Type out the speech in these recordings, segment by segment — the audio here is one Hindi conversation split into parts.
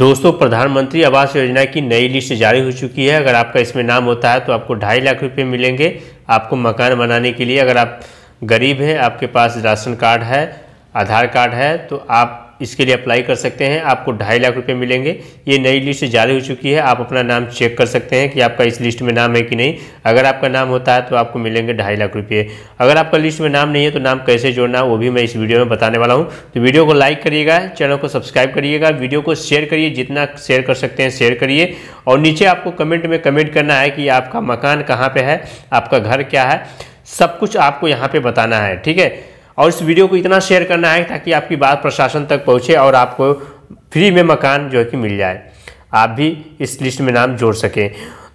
दोस्तों प्रधानमंत्री आवास योजना की नई लिस्ट जारी हो चुकी है अगर आपका इसमें नाम होता है तो आपको ढाई लाख रुपये मिलेंगे आपको मकान बनाने के लिए अगर आप गरीब हैं आपके पास राशन कार्ड है आधार कार्ड है तो आप इसके लिए अप्लाई कर सकते हैं आपको ढाई लाख रुपये मिलेंगे ये नई लिस्ट जारी हो चुकी है आप अपना नाम चेक कर सकते हैं कि आपका इस लिस्ट में नाम है कि नहीं अगर आपका नाम होता है तो आपको मिलेंगे ढाई लाख रुपये अगर आपका लिस्ट में नाम नहीं है तो नाम कैसे जोड़ना वो भी मैं इस वीडियो में बताने वाला हूँ तो वीडियो को लाइक करिएगा चैनल को सब्सक्राइब करिएगा वीडियो को शेयर करिए जितना शेयर कर सकते हैं शेयर करिए और नीचे आपको कमेंट में कमेंट करना है कि आपका मकान कहाँ पर है आपका घर क्या है सब कुछ आपको यहाँ पर बताना है ठीक है और इस वीडियो को इतना शेयर करना है ताकि आपकी बात प्रशासन तक पहुँचे और आपको फ्री में मकान जो है कि मिल जाए आप भी इस लिस्ट में नाम जोड़ सकें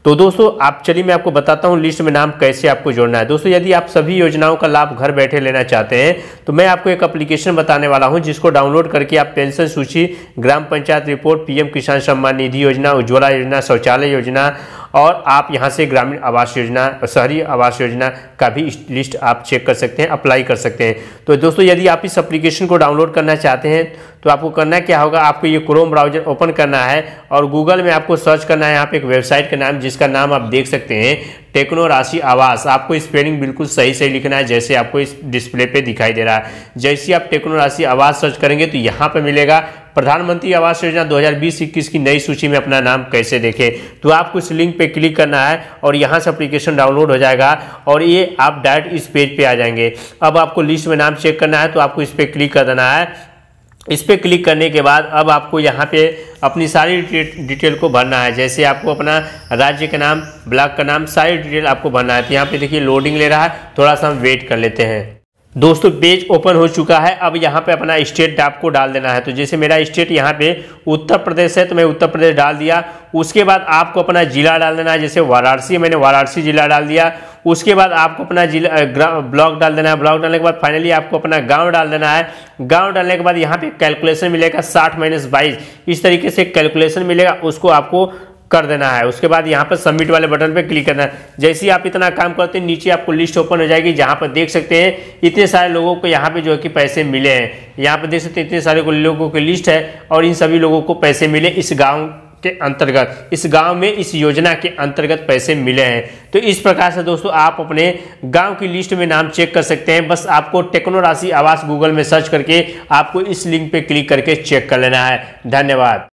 तो दोस्तों आप चलिए मैं आपको बताता हूँ लिस्ट में नाम कैसे आपको जोड़ना है दोस्तों यदि आप सभी योजनाओं का लाभ घर बैठे लेना चाहते हैं तो मैं आपको एक एप्लीकेशन बताने वाला हूँ जिसको डाउनलोड करके आप पेंशन सूची ग्राम पंचायत रिपोर्ट पीएम किसान सम्मान निधि योजना उज्ज्वला योजना शौचालय योजना और आप यहाँ से ग्रामीण आवास योजना शहरी आवास योजना का भी लिस्ट आप चेक कर सकते हैं अप्लाई कर सकते हैं तो दोस्तों यदि आप इस एप्लीकेशन को डाउनलोड करना चाहते हैं तो आपको करना क्या होगा आपको ये क्रोम ब्राउजर ओपन करना है और गूगल में आपको सर्च करना है यहाँ पे एक वेबसाइट का नाम जिसका नाम आप देख सकते हैं टेक्नो राशि आवास आपको स्पेलिंग बिल्कुल सही से लिखना है जैसे आपको इस डिस्प्ले पे दिखाई दे रहा है जैसे आप टेक्नो राशि आवास सर्च करेंगे तो यहाँ पर मिलेगा प्रधानमंत्री आवास योजना 2020-21 की नई सूची में अपना नाम कैसे देखें तो आपको इस लिंक पे क्लिक करना है और यहाँ से अप्लीकेशन डाउनलोड हो जाएगा और ये आप डायरेक्ट इस पेज पे आ जाएंगे अब आपको लिस्ट में नाम चेक करना है तो आपको इस पर क्लिक कर देना है इस पर क्लिक करने के बाद अब आपको यहाँ पे अपनी सारी डिटेल को भरना है जैसे आपको अपना राज्य का नाम ब्लॉक का नाम सारी डिटेल आपको भरना है तो यहाँ पे देखिए लोडिंग ले रहा है थोड़ा सा हम वेट कर लेते हैं दोस्तों पेज ओपन हो चुका है अब यहाँ पे अपना स्टेट आपको डाल देना है तो जैसे मेरा स्टेट यहाँ पे उत्तर प्रदेश है तो मैं उत्तर प्रदेश डाल दिया उसके बाद आपको अपना जिला डाल देना है जैसे वाराणसी मैंने वाराणसी जिला डाल दिया उसके बाद आपको अपना जिला ब्लॉक डाल देना है ब्लॉक डालने के बाद फाइनली आपको अपना गांव डाल देना है गांव डालने के बाद यहाँ पे कैलकुलेशन मिलेगा साठ माइनस बाईस इस तरीके से कैलकुलेशन मिलेगा उसको आपको कर देना है उसके बाद यहाँ पर सबमिट वाले बटन पर क्लिक करना है जैसे ही आप इतना काम करते हैं नीचे आपको लिस्ट ओपन हो जाएगी जहाँ पर देख सकते हैं इतने सारे लोगों को यहाँ पे जो है कि पैसे मिले हैं यहाँ पर देख सकते हैं इतने सारे लोगों की लिस्ट है और इन सभी लोगों को पैसे मिले इस गाँव के अंतर्गत इस गांव में इस योजना के अंतर्गत पैसे मिले हैं तो इस प्रकार से दोस्तों आप अपने गांव की लिस्ट में नाम चेक कर सकते हैं बस आपको टेक्नो आवास गूगल में सर्च करके आपको इस लिंक पे क्लिक करके चेक कर लेना है धन्यवाद